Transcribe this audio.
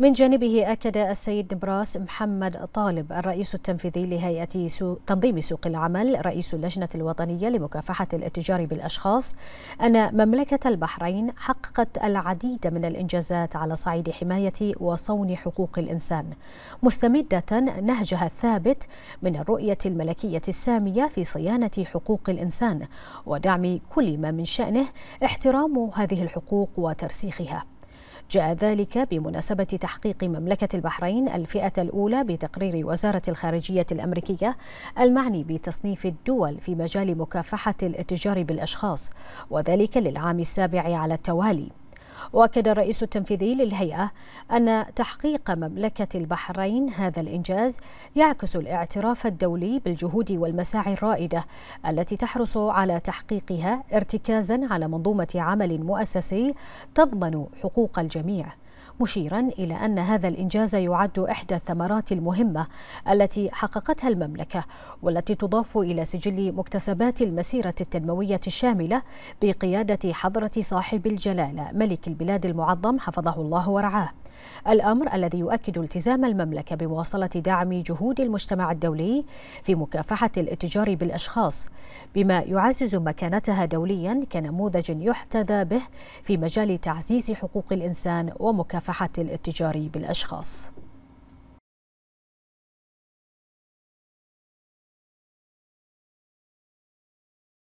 من جانبه أكد السيد نبراس محمد طالب الرئيس التنفيذي لهيئة سو... تنظيم سوق العمل رئيس اللجنة الوطنية لمكافحة الاتجار بالأشخاص أن مملكة البحرين حققت العديد من الإنجازات على صعيد حماية وصون حقوق الإنسان مستمدة نهجها الثابت من الرؤية الملكية السامية في صيانة حقوق الإنسان ودعم كل ما من شأنه احترام هذه الحقوق وترسيخها جاء ذلك بمناسبة تحقيق مملكة البحرين الفئة الأولى بتقرير وزارة الخارجية الأمريكية المعني بتصنيف الدول في مجال مكافحة الاتجار بالأشخاص وذلك للعام السابع على التوالي واكد الرئيس التنفيذي للهيئه ان تحقيق مملكه البحرين هذا الانجاز يعكس الاعتراف الدولي بالجهود والمساعي الرائده التي تحرص على تحقيقها ارتكازا على منظومه عمل مؤسسي تضمن حقوق الجميع مشيرا إلى أن هذا الإنجاز يعد إحدى الثمرات المهمة التي حققتها المملكة والتي تضاف إلى سجل مكتسبات المسيرة التنموية الشاملة بقيادة حضرة صاحب الجلالة ملك البلاد المعظم حفظه الله ورعاه الأمر الذي يؤكد التزام المملكة بمواصلة دعم جهود المجتمع الدولي في مكافحة الاتجار بالأشخاص بما يعزز مكانتها دوليا كنموذج يحتذى به في مجال تعزيز حقوق الإنسان ومكافحة المكافحة الاتجاري بالأشخاص